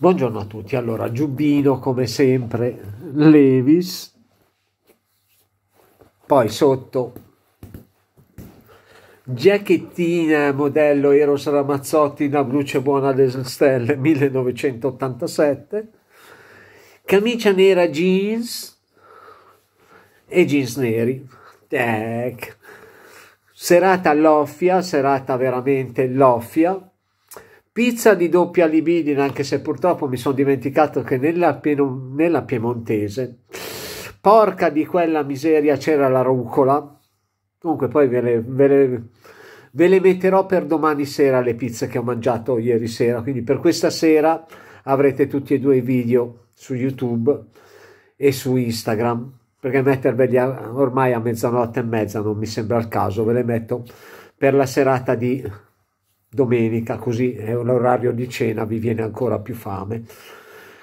Buongiorno a tutti, allora giubbino come sempre, Levis, poi sotto giacchettina modello Eros Ramazzotti da Bruce Buona delle Stelle 1987, camicia nera jeans e jeans neri, Tec. Ecco. serata loffia, serata veramente loffia, Pizza di doppia libidina, anche se purtroppo mi sono dimenticato che nella, nella piemontese, porca di quella miseria c'era la rucola. Comunque poi ve le, ve le, ve le metterò per domani sera le pizze che ho mangiato ieri sera, quindi per questa sera avrete tutti e due i video su YouTube e su Instagram, perché metterveli a, ormai a mezzanotte e mezza non mi sembra il caso, ve le metto per la serata di domenica, così è un orario di cena, vi viene ancora più fame.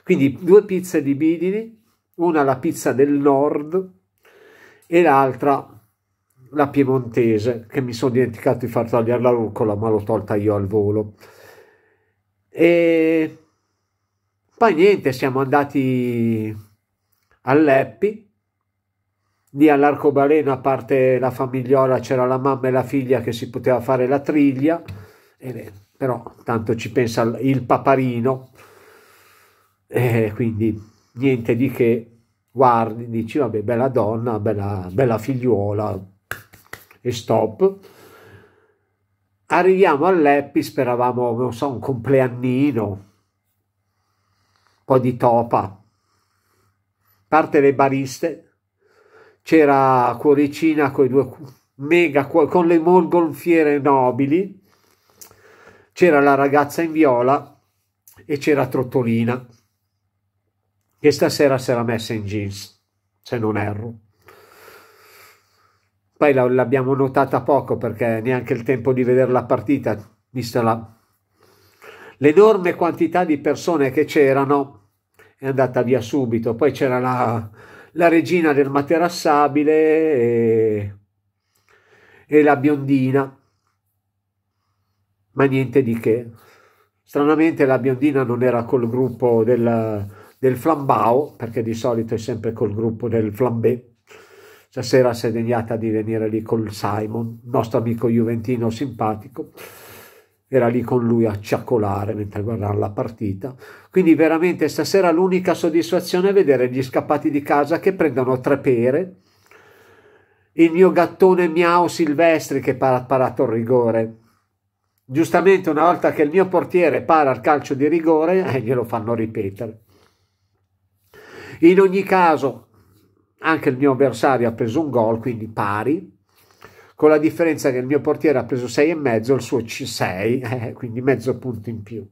Quindi due pizze di bidini, una la pizza del nord e l'altra la piemontese, che mi sono dimenticato di far tagliare la rucola, ma l'ho tolta io al volo. E poi niente, siamo andati all'Eppi, lì all'arcobaleno, a parte la famigliola, c'era la mamma e la figlia che si poteva fare la triglia, eh, però tanto ci pensa il paparino, eh, quindi niente di che, guardi, dici vabbè, bella donna, bella, bella figliuola, e stop. Arriviamo all'Eppi, speravamo, non so, un compleannino, un po' di topa. Parte le bariste, c'era Cuoricina con i due mega, con le mongolfiere nobili, c'era la ragazza in viola e c'era Trottolina, che stasera si era messa in jeans, se non erro. Poi l'abbiamo notata poco perché neanche il tempo di vedere la partita, vista la... l'enorme quantità di persone che c'erano, è andata via subito. Poi c'era la, la regina del materassabile e, e la biondina ma niente di che. Stranamente la biondina non era col gruppo del, del flambao, perché di solito è sempre col gruppo del flambé. Stasera si è degnata di venire lì col Simon, nostro amico juventino simpatico. Era lì con lui a ciacolare mentre guardava la partita. Quindi veramente stasera l'unica soddisfazione è vedere gli scappati di casa che prendono tre pere. Il mio gattone miau Silvestri che ha parato il rigore giustamente una volta che il mio portiere para il calcio di rigore, eh, glielo fanno ripetere. In ogni caso, anche il mio avversario ha preso un gol, quindi pari, con la differenza che il mio portiere ha preso 6,5, il suo C6, eh, quindi mezzo punto in più.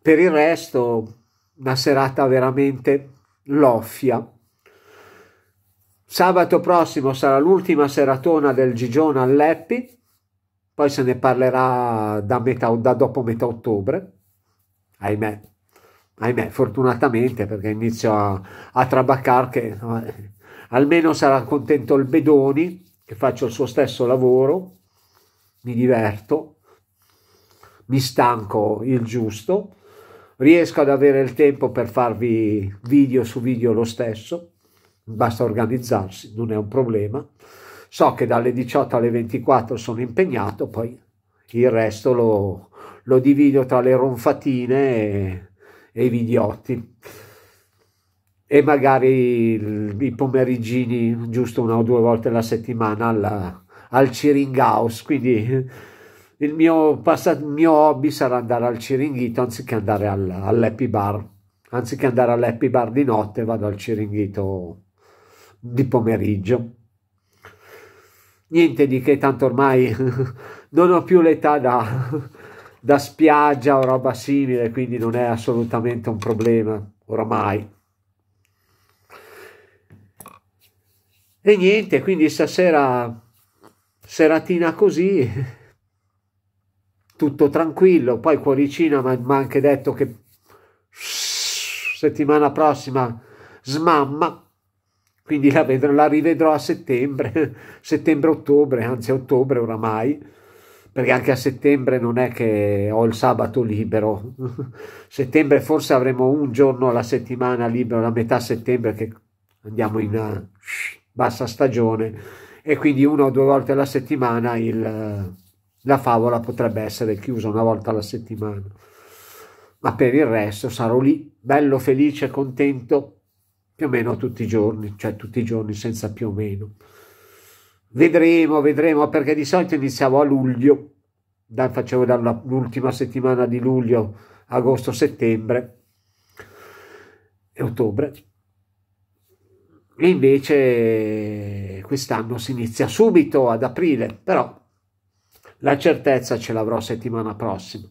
Per il resto, una serata veramente loffia. Sabato prossimo sarà l'ultima seratona del Gigione all'Eppi poi se ne parlerà da, metà, da dopo metà ottobre, ahimè, ahimè, fortunatamente perché inizio a, a trabaccar che eh, almeno sarà contento il Bedoni che faccio il suo stesso lavoro, mi diverto, mi stanco il giusto, riesco ad avere il tempo per farvi video su video lo stesso, basta organizzarsi, non è un problema. So che dalle 18 alle 24 sono impegnato, poi il resto lo, lo divido tra le ronfatine e, e i videotti. E magari il, i pomeriggini, giusto una o due volte alla settimana, alla, al Ciring House. Quindi il mio, passato, il mio hobby sarà andare al Ciringhito anziché andare al, all'Happy Bar. Anziché andare all'Happy Bar di notte, vado al Ciringhito di pomeriggio niente di che tanto ormai non ho più l'età da, da spiaggia o roba simile, quindi non è assolutamente un problema oramai. E niente, quindi stasera seratina così, tutto tranquillo, poi cuoricina mi ha anche detto che settimana prossima smamma quindi la, vedrò, la rivedrò a settembre, settembre-ottobre, anzi ottobre oramai, perché anche a settembre non è che ho il sabato libero, settembre forse avremo un giorno alla settimana libero, la metà settembre che andiamo in eh, bassa stagione e quindi una o due volte alla settimana il, la favola potrebbe essere chiusa una volta alla settimana. Ma per il resto sarò lì, bello, felice, contento, più o meno tutti i giorni, cioè tutti i giorni senza più o meno. Vedremo, vedremo, perché di solito iniziavo a luglio, da, facevo dall'ultima settimana di luglio, agosto, settembre e ottobre. E invece quest'anno si inizia subito ad aprile, però la certezza ce l'avrò settimana prossima.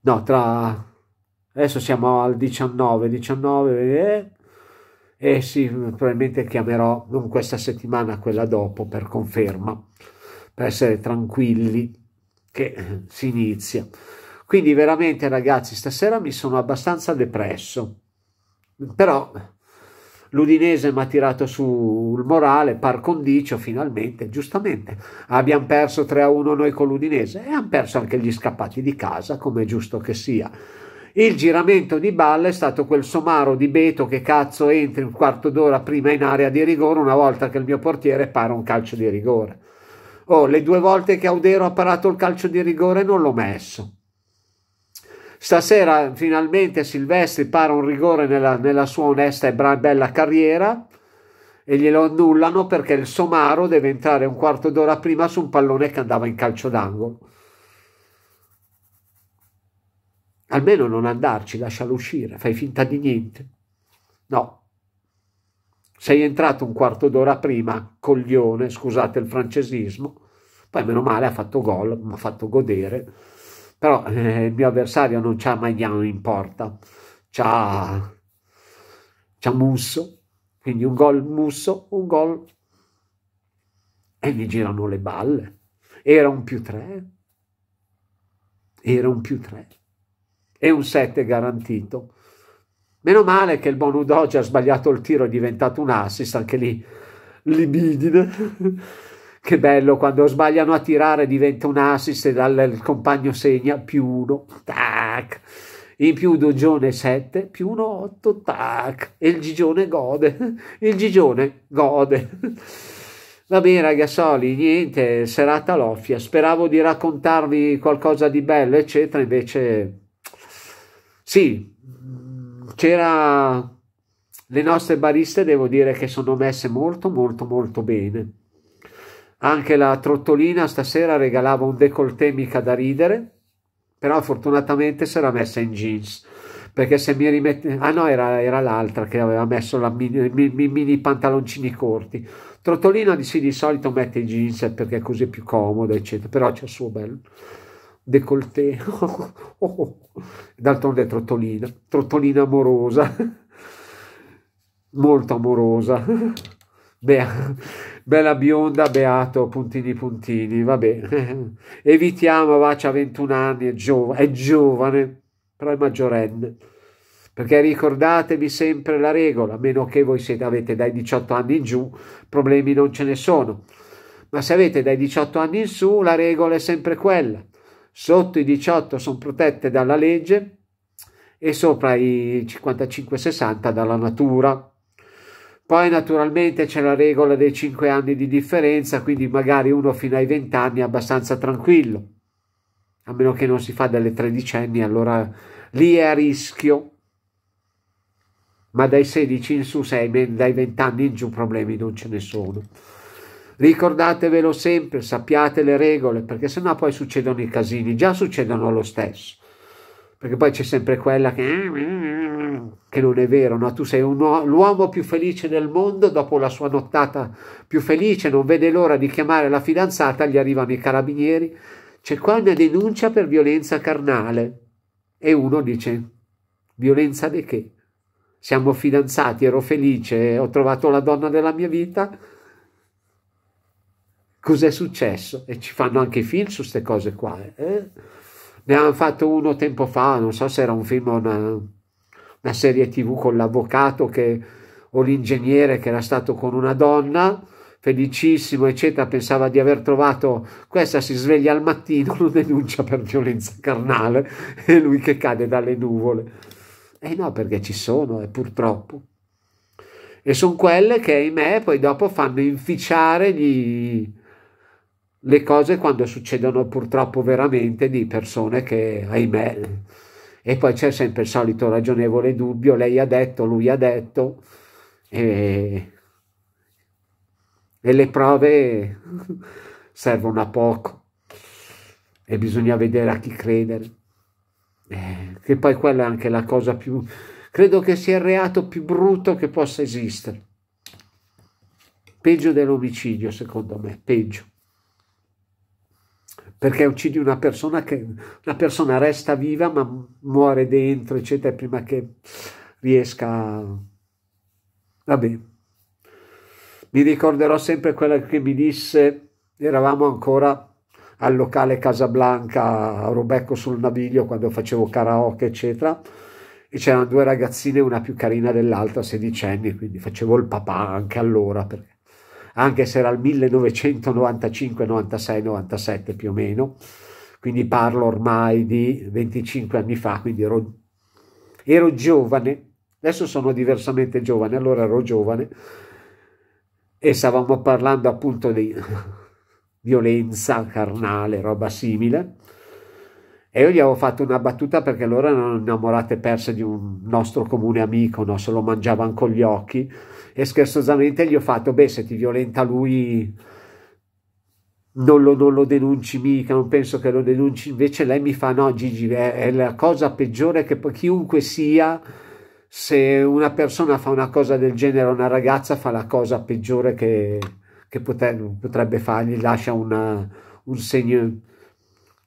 No, tra adesso siamo al 19, 19 eh? e sì, probabilmente chiamerò non questa settimana, quella dopo per conferma, per essere tranquilli che eh, si inizia. Quindi veramente ragazzi, stasera mi sono abbastanza depresso, però l'Udinese mi ha tirato sul morale, par condicio finalmente, giustamente. Abbiamo perso 3-1 noi con l'Udinese e hanno perso anche gli scappati di casa, come è giusto che sia. Il giramento di Balla è stato quel somaro di Beto che cazzo entri un quarto d'ora prima in area di rigore una volta che il mio portiere para un calcio di rigore. Oh, le due volte che Audero ha parato il calcio di rigore non l'ho messo. Stasera finalmente Silvestri para un rigore nella, nella sua onesta e bella carriera e glielo annullano perché il somaro deve entrare un quarto d'ora prima su un pallone che andava in calcio d'angolo. Almeno non andarci, lascialo uscire, fai finta di niente. No. Sei entrato un quarto d'ora prima, coglione, scusate il francesismo, poi meno male ha fatto gol, mi ha fatto godere, però eh, il mio avversario non c'ha Magliano in porta, c'ha, c'ha Musso, quindi un gol Musso, un gol e mi girano le balle. Era un più tre, era un più tre e un 7 garantito. Meno male che il Bonudoggi ha sbagliato il tiro, è diventato un assist, anche lì libidine. che bello, quando sbagliano a tirare diventa un assist e dal compagno segna più uno, tac. In più Dogione 7, più uno 8, tac. E il Gigione gode, il Gigione gode. Va bene ragazzoli, niente, serata loffia. Speravo di raccontarvi qualcosa di bello, eccetera, invece sì, c'era... Le nostre bariste devo dire che sono messe molto molto molto bene. Anche la trottolina stasera regalava un décolleté mica da ridere, però fortunatamente si era messa in jeans perché se mi rimette ah no era, era l'altra che aveva messo i mini, mini, mini, pantaloncini corti Trottolina di sì di solito mette i jeans perché così è più comodo eccetera però c'è il suo bello decolleté, oh, oh, oh. d'altronde è trottolina, trottolina amorosa, molto amorosa, Beh, bella bionda, beato, puntini puntini, vabbè, evitiamo, va, c'ha 21 anni, è, giova, è giovane, però è maggiorenne, perché ricordatevi sempre la regola, a meno che voi siete, avete dai 18 anni in giù, problemi non ce ne sono, ma se avete dai 18 anni in su, la regola è sempre quella, sotto i 18 sono protette dalla legge e sopra i 55-60 dalla natura. Poi naturalmente c'è la regola dei 5 anni di differenza, quindi magari uno fino ai 20 anni è abbastanza tranquillo, a meno che non si fa delle tredicenni, allora lì è a rischio. Ma dai 16 in su, sei, dai 20 anni in giù problemi non ce ne sono. Ricordatevelo sempre, sappiate le regole, perché sennò poi succedono i casini, già succedono lo stesso. Perché poi c'è sempre quella che, che non è vero, no? tu sei l'uomo più felice del mondo, dopo la sua nottata più felice, non vede l'ora di chiamare la fidanzata, gli arrivano i carabinieri, c'è qua una denuncia per violenza carnale. E uno dice, violenza di che? Siamo fidanzati, ero felice, ho trovato la donna della mia vita, cos'è successo e ci fanno anche i film su queste cose qua. Eh? Ne hanno fatto uno tempo fa, non so se era un film o una, una serie tv con l'avvocato che, o l'ingegnere che era stato con una donna felicissimo, eccetera, pensava di aver trovato questa, si sveglia al mattino, lo denuncia per violenza carnale e lui che cade dalle nuvole. E eh no, perché ci sono, e eh, purtroppo. E sono quelle che, ahimè, poi dopo fanno inficiare gli, le cose quando succedono purtroppo veramente di persone che, ahimè, e poi c'è sempre il solito ragionevole dubbio, lei ha detto, lui ha detto, e, e le prove servono a poco e bisogna vedere a chi credere. Eh, che poi quella è anche la cosa più, credo che sia il reato più brutto che possa esistere. Peggio dell'omicidio, secondo me, peggio perché uccidi una persona che una persona resta viva ma muore dentro, eccetera, prima che riesca... Vabbè. Mi ricorderò sempre quella che mi disse, eravamo ancora al locale Casablanca a Robecco sul Naviglio quando facevo karaoke, eccetera, e c'erano due ragazzine, una più carina dell'altra, sedicenni, quindi facevo il papà anche allora, perché anche se era il 1995, 96, 97 più o meno, quindi parlo ormai di 25 anni fa, quindi ero, ero giovane, adesso sono diversamente giovane, allora ero giovane e stavamo parlando appunto di violenza carnale, roba simile e io gli avevo fatto una battuta perché loro erano innamorate perse di un nostro comune amico, no? se lo mangiavano con gli occhi. E scherzosamente gli ho fatto, beh, se ti violenta lui non lo, non lo, denunci mica, non penso che lo denunci. Invece lei mi fa, no Gigi, è, è la cosa peggiore che chiunque sia, se una persona fa una cosa del genere, una ragazza fa la cosa peggiore che, che potrebbe, potrebbe fargli, lascia una, un segno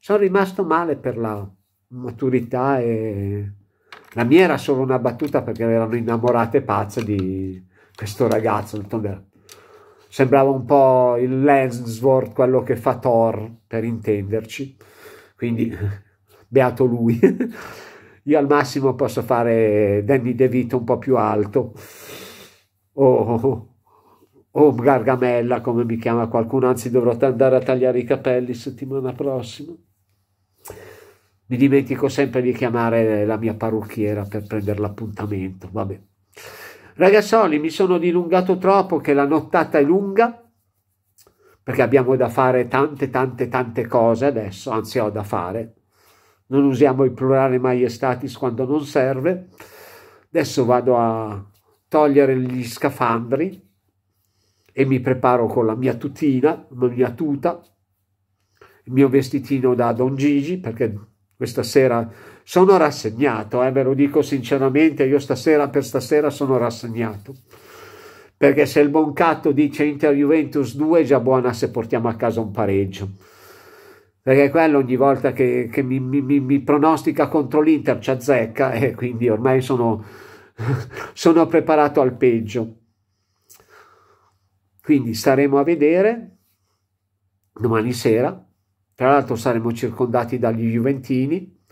sono rimasto male per la maturità e la mia era solo una battuta perché erano innamorate pazze di questo ragazzo. Sembrava un po' il Lensworth, quello che fa Thor, per intenderci. Quindi, beato lui. Io al massimo posso fare Danny DeVito un po' più alto. O, o Gargamella, come mi chiama qualcuno, anzi dovrò andare a tagliare i capelli settimana prossima mi dimentico sempre di chiamare la mia parrucchiera per prendere l'appuntamento, vabbè. Ragazzoli, mi sono dilungato troppo che la nottata è lunga, perché abbiamo da fare tante, tante, tante cose adesso, anzi ho da fare. Non usiamo il plurale maiestatis quando non serve. Adesso vado a togliere gli scafandri e mi preparo con la mia tutina, la mia tuta, il mio vestitino da Don Gigi, perché questa sera sono rassegnato, eh, ve lo dico sinceramente, io stasera per stasera sono rassegnato. Perché se il Boncato dice Inter Juventus 2 è già buona se portiamo a casa un pareggio. Perché quello ogni volta che, che mi, mi, mi, pronostica contro l'Inter ci azzecca e quindi ormai sono, sono preparato al peggio. Quindi staremo a vedere domani sera tra l'altro saremo circondati dagli Juventini,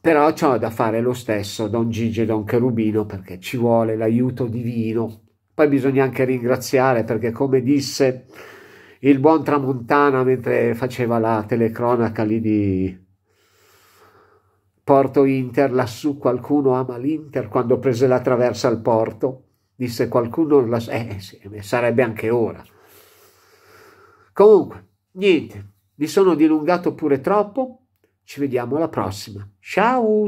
però c'è da fare lo stesso Don Gigi e Don Cherubino perché ci vuole l'aiuto divino. Poi bisogna anche ringraziare perché come disse il buon Tramontana mentre faceva la telecronaca lì di Porto Inter, lassù qualcuno ama l'Inter quando prese la traversa al porto, disse qualcuno, eh, sì, sarebbe anche ora. Comunque, niente, mi sono dilungato pure troppo. Ci vediamo alla prossima. Ciao!